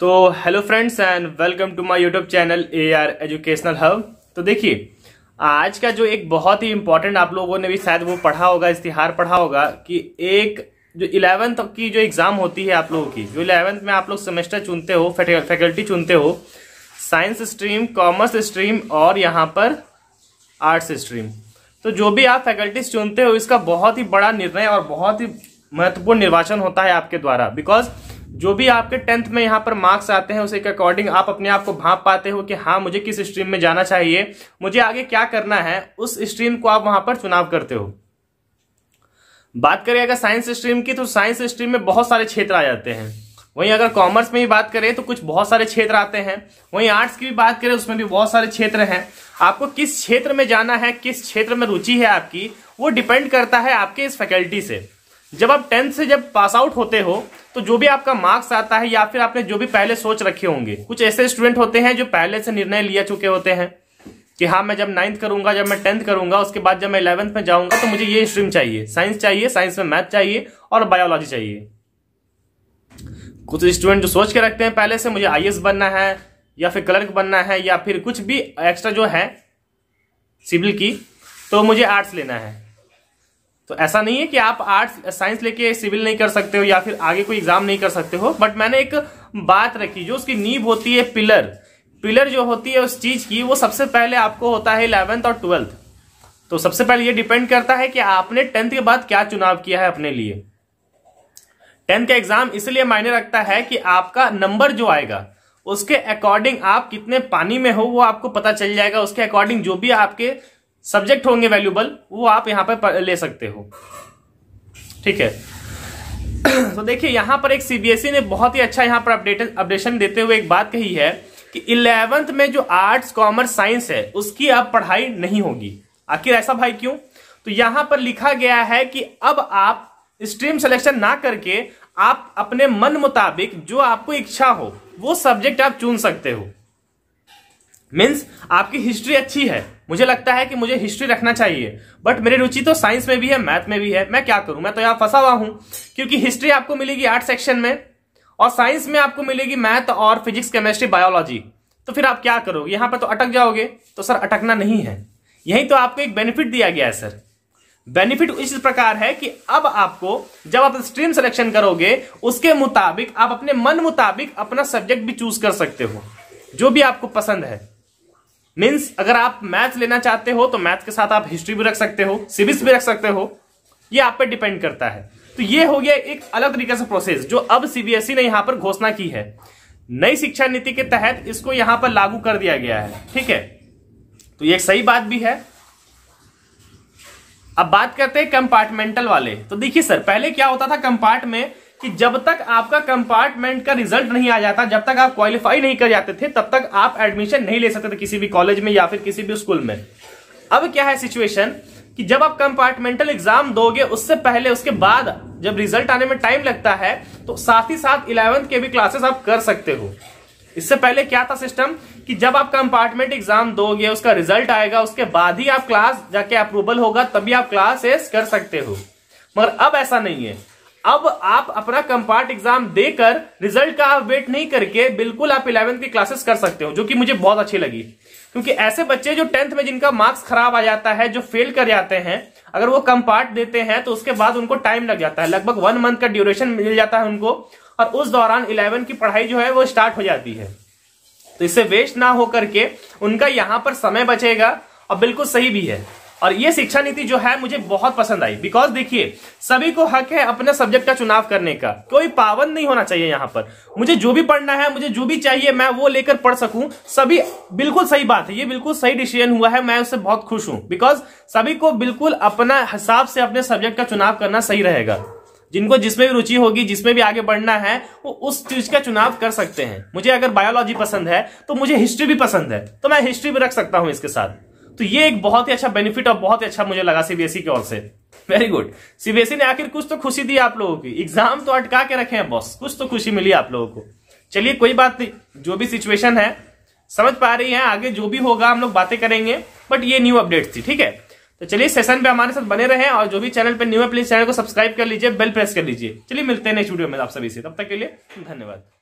तो hello friends and welcome to my YouTube channel A R educational hub तो देखिए आज का जो एक बहुत ही इम्पोर्टेंट आप लोगों ने भी शायद वो पढ़ा होगा इश्तिहार पढ़ा होगा कि एक जो इलेवेंथ की जो एग्ज़ाम होती है आप लोगों की जो इलेवेंथ में आप लोग सेमेस्टर चुनते हो फैकल्टी चुनते हो साइंस स्ट्रीम कॉमर्स स्ट्रीम और यहाँ पर आर्ट्स स्ट्रीम तो जो भी आप फैकल्टीज चुनते हो इसका बहुत ही बड़ा निर्णय और बहुत ही महत्वपूर्ण निर्वाचन होता है आपके द्वारा बिकॉज जो भी आपके टेंथ में यहाँ पर मार्क्स आते हैं उसे के अकॉर्डिंग आप अपने आप को भाप पाते हो कि हाँ मुझे किस स्ट्रीम में जाना चाहिए मुझे आगे क्या करना है उस स्ट्रीम को आप वहां पर चुनाव करते हो बात करें अगर साइंस स्ट्रीम की तो साइंस स्ट्रीम में बहुत सारे क्षेत्र आ जाते हैं वहीं अगर कॉमर्स में भी बात करें तो कुछ बहुत सारे क्षेत्र आते हैं वहीं आर्ट्स की भी बात करें उसमें भी बहुत सारे क्षेत्र हैं आपको किस क्षेत्र में जाना है किस क्षेत्र में रुचि है आपकी वो डिपेंड करता है आपके इस फैकल्टी से जब आप टेंथ से जब पास आउट होते हो तो जो भी आपका मार्क्स आता है या फिर आपने जो भी पहले सोच रखे होंगे कुछ ऐसे स्टूडेंट होते हैं जो पहले से निर्णय लिया चुके होते हैं कि हाँ मैं जब नाइन्थ करूंगा जब मैं टेंथ करूंगा उसके बाद जब मैं इलेवंथ में जाऊंगा तो मुझे ये स्ट्रीम चाहिए साइंस चाहिए साइंस में मैथ चाहिए और बायोलॉजी चाहिए कुछ स्टूडेंट जो सोच के रखते हैं पहले से मुझे आई बनना है या फिर क्लर्क बनना है या फिर कुछ भी एक्स्ट्रा जो है सिविल की तो मुझे आर्ट्स लेना है तो ऐसा नहीं है कि आप आर्ट्स साइंस लेके सिविल नहीं कर सकते हो या फिर आगे कोई एग्जाम नहीं कर सकते हो बट मैंने एक बात रखी जो उसकी नींब होती है पिलर पिलर जो होती है उस चीज की वो सबसे पहले आपको होता है इलेवेंथ और ट्वेल्थ तो सबसे पहले ये डिपेंड करता है कि आपने टेंथ के बाद क्या चुनाव किया है अपने लिए टेंथ का एग्जाम इसलिए मायने रखता है कि आपका नंबर जो आएगा उसके अकॉर्डिंग आप कितने पानी में हो वो आपको पता चल जाएगा उसके अकॉर्डिंग जो भी आपके सब्जेक्ट होंगे वैल्यूबल वो आप यहां पर ले सकते हो ठीक है तो देखिए यहाँ पर एक सीबीएसई e ने बहुत ही अच्छा यहाँ पर अपडेट अपडेशन देते हुए एक बात कही है कि इलेवेंथ में जो आर्ट्स कॉमर्स साइंस है उसकी अब पढ़ाई नहीं होगी आखिर ऐसा भाई क्यों तो यहाँ पर लिखा गया है कि अब आप स्ट्रीम सिलेक्शन ना करके आप अपने मन मुताबिक जो आपको इच्छा हो वो सब्जेक्ट आप चुन सकते हो मीन्स आपकी हिस्ट्री अच्छी है मुझे लगता है कि मुझे हिस्ट्री रखना चाहिए बट मेरी रुचि तो साइंस में भी है मैथ में भी है मैं क्या करूं मैं तो यहाँ फंसा हुआ हूं क्योंकि हिस्ट्री आपको मिलेगी आर्ट सेक्शन में और साइंस में आपको मिलेगी मैथ और फिजिक्स केमिस्ट्री बायोलॉजी तो फिर आप क्या करोगे यहां पर तो अटक जाओगे तो सर अटकना नहीं है यही तो आपको एक बेनिफिट दिया गया है सर बेनिफिट इस प्रकार है कि अब आपको जब आप स्ट्रीम सिलेक्शन करोगे उसके मुताबिक आप अपने मन मुताबिक अपना सब्जेक्ट भी चूज कर सकते हो जो भी आपको पसंद है मीन्स अगर आप मैथ लेना चाहते हो तो मैथ के साथ आप हिस्ट्री भी रख सकते हो सिविक्स भी रख सकते हो ये आप पे डिपेंड करता है तो ये हो गया एक अलग तरीके से प्रोसेस जो अब सीबीएसई e ने यहां पर घोषणा की है नई शिक्षा नीति के तहत इसको यहां पर लागू कर दिया गया है ठीक है तो ये सही बात भी है अब बात करते हैं कंपार्टमेंटल वाले तो देखिए सर पहले क्या होता था कंपार्ट में कि जब तक आपका कंपार्टमेंट का रिजल्ट नहीं आ जाता जब तक आप क्वालिफाई नहीं कर जाते थे तब तक आप एडमिशन नहीं ले सकते थे किसी भी कॉलेज में या फिर किसी भी स्कूल में अब क्या है सिचुएशन कि जब आप कंपार्टमेंटल एग्जाम दोगे उससे पहले उसके बाद जब रिजल्ट आने में टाइम लगता है तो साथ ही साथ इलेवेंथ के भी क्लासेस आप कर सकते हो इससे पहले क्या था सिस्टम कि जब आप कंपार्टमेंट एग्जाम दोगे उसका रिजल्ट आएगा उसके बाद ही आप क्लास जाके अप्रूवल होगा तभी आप क्लासेस कर सकते हो मगर अब ऐसा नहीं है अब आप अपना कंपार्ट एग्जाम देकर रिजल्ट का आप वेट नहीं करके बिल्कुल आप इलेवेंथ की क्लासेस कर सकते हो जो कि मुझे बहुत अच्छी लगी क्योंकि ऐसे बच्चे जो टेंथ में जिनका मार्क्स खराब आ जाता है जो फेल कर जाते हैं अगर वो कम पार्ट देते हैं तो उसके बाद उनको टाइम लग जाता है लगभग वन मंथ का ड्यूरेशन मिल जाता है उनको और उस दौरान इलेवन की पढ़ाई जो है वो स्टार्ट हो जाती है तो इससे वेस्ट ना होकर के उनका यहां पर समय बचेगा और बिल्कुल सही भी है और ये शिक्षा नीति जो है मुझे बहुत पसंद आई बिकॉज देखिए सभी को हक है अपने सब्जेक्ट का चुनाव करने का कोई पावन नहीं होना चाहिए यहाँ पर मुझे जो भी पढ़ना है मुझे जो भी चाहिए मैं वो लेकर पढ़ सकूं सभी बिल्कुल सही बात है ये बिल्कुल सही डिसीजन हुआ है मैं उससे बहुत खुश हूं बिकॉज सभी को बिल्कुल अपना हिसाब से अपने सब्जेक्ट का चुनाव करना सही रहेगा जिनको जिसमें भी रुचि होगी जिसमें भी आगे बढ़ना है वो उस चीज का चुनाव कर सकते हैं मुझे अगर बायोलॉजी पसंद है तो मुझे हिस्ट्री भी पसंद है तो मैं हिस्ट्री भी रख सकता हूं इसके साथ तो ये एक बहुत ही अच्छा बेनिफिट और बहुत ही अच्छा मुझे लगा सीबीएसई e की ओर से वेरी गुड सीबीएसई ने आखिर कुछ तो खुशी दी आप लोगों की एग्जाम तो अटका के रखे हैं बॉस कुछ तो खुशी मिली आप लोगों को चलिए कोई बात नहीं जो भी सिचुएशन है समझ पा रही है आगे जो भी होगा हम लोग बातें करेंगे बट ये न्यू अपडेट थी ठीक है तो चलिए सेशन पे हमारे साथ बने रहे और जो भी चैनल पे न्यू है प्लीज चैनल को सब्सक्राइब कर लीजिए बेल प्रेस कर लीजिए चलिए मिलते हैं नेक्स्ट वीडियो में आप सभी से तब तक के लिए धन्यवाद